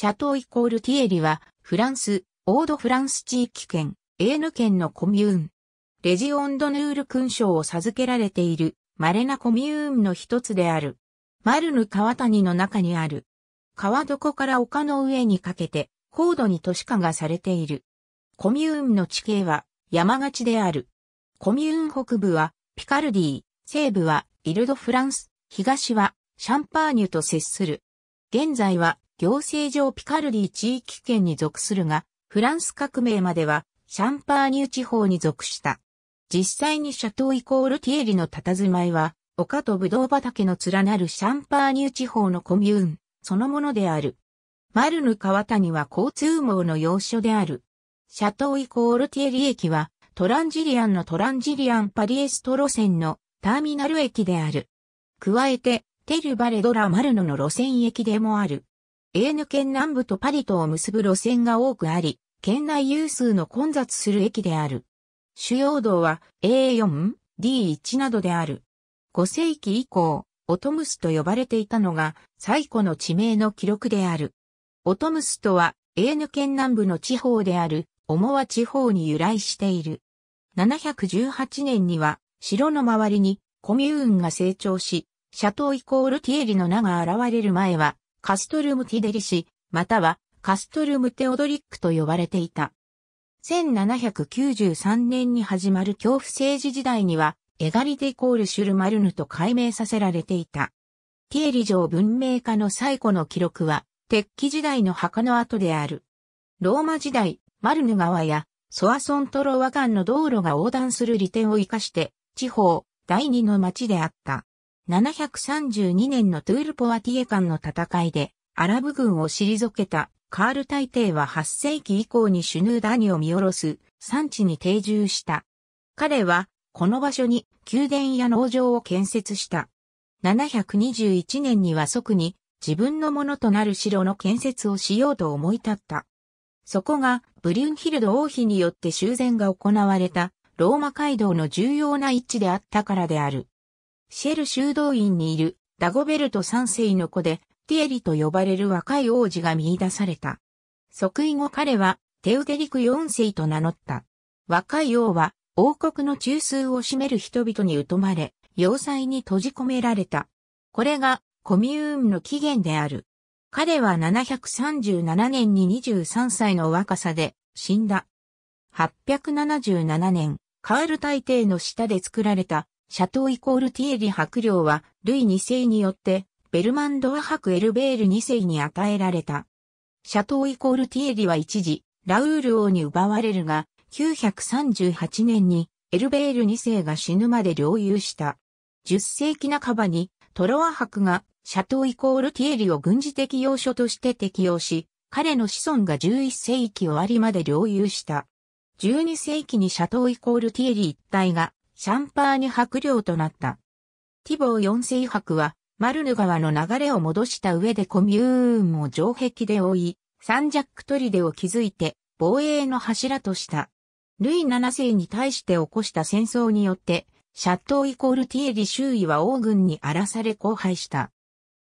シャトーイコールティエリは、フランス、オードフランス地域圏、エーヌ県のコミューン。レジオンドヌール勲章を授けられている、稀なコミューンの一つである。マルヌ川谷の中にある。川床から丘の上にかけて、高度に都市化がされている。コミューンの地形は、山勝ちである。コミューン北部は、ピカルディ、西部は、イルドフランス、東は、シャンパーニュと接する。現在は行政上ピカルディ地域圏に属するが、フランス革命まではシャンパーニュ地方に属した。実際にシャトーイコールティエリの佇まいは、丘とブドウ畑の連なるシャンパーニュ地方のコミューン、そのものである。マルヌ川谷は交通網の要所である。シャトーイコールティエリ駅は、トランジリアンのトランジリアンパリエスト路線のターミナル駅である。加えて、テルバレドラマルノの路線駅でもある。エーヌ県南部とパリとを結ぶ路線が多くあり、県内有数の混雑する駅である。主要道は A4、D1 などである。5世紀以降、オトムスと呼ばれていたのが最古の地名の記録である。オトムスとは、エーヌ県南部の地方である、オモワ地方に由来している。718年には、城の周りにコミューンが成長し、シャトーイコールティエリの名が現れる前は、カストルムティデリ氏、またはカストルムテオドリックと呼ばれていた。1793年に始まる恐怖政治時代には、エガリデ・コール・シュルマルヌと改名させられていた。ティエリ城文明家の最古の記録は、鉄器時代の墓の跡である。ローマ時代、マルヌ川やソアソントロワンの道路が横断する利点を生かして、地方、第二の町であった。732年のトゥールポワティエ間の戦いで、アラブ軍を退けたカール大帝は8世紀以降にシュヌーダーニを見下ろす産地に定住した。彼は、この場所に宮殿や農場を建設した。721年には即に自分のものとなる城の建設をしようと思い立った。そこがブリュンヒルド王妃によって修繕が行われたローマ街道の重要な一致であったからである。シェル修道院にいるダゴベルト三世の子で、ティエリと呼ばれる若い王子が見出された。即位後彼は、テウデリク四世と名乗った。若い王は、王国の中枢を占める人々に疎まれ、要塞に閉じ込められた。これが、コミューンの起源である。彼は737年に23歳の若さで死んだ。877年、カール大帝の下で作られたシャトーイコールティエリ伯領は、ルイ2世によって、ベルマンドア伯エルベール2世に与えられた。シャトーイコールティエリは一時、ラウール王に奪われるが、938年にエルベール2世が死ぬまで領有した。10世紀半ばにトロア伯がシャトーイコールティエリを軍事的要所として適用し、彼の子孫が11世紀終わりまで領有した。12世紀にシャトーイコールティエリ一帯がシャンパーニュ伯領となった。ティボー4世伯は、マルヌ川の流れを戻した上でコミューンを城壁で覆い、サンジャック砦を築いて防衛の柱とした。ルイ7世に対して起こした戦争によって、シャットイコールティエリ周囲は王軍に荒らされ荒廃した。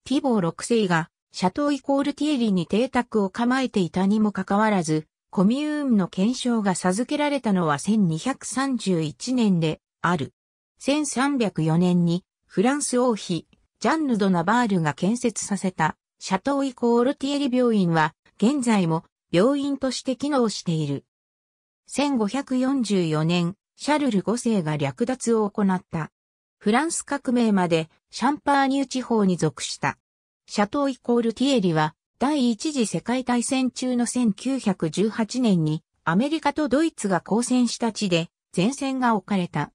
ティボー6世が、シャトーイコールティエリに邸宅を構えていたにもかかわらず、コミューンの検証が授けられたのは1231年で、ある。1304年にフランス王妃、ジャンヌ・ド・ナバールが建設させたシャトーイコールティエリ病院は現在も病院として機能している。1544年、シャルル5世が略奪を行った。フランス革命までシャンパーニュ地方に属した。シャトーイコールティエリは第一次世界大戦中の1918年にアメリカとドイツが交戦した地で前線が置かれた。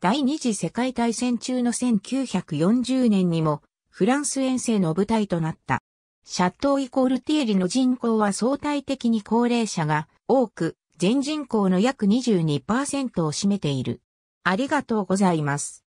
第二次世界大戦中の1940年にもフランス遠征の舞台となった。シャットーイコールティエリの人口は相対的に高齢者が多く、全人口の約22%を占めている。ありがとうございます。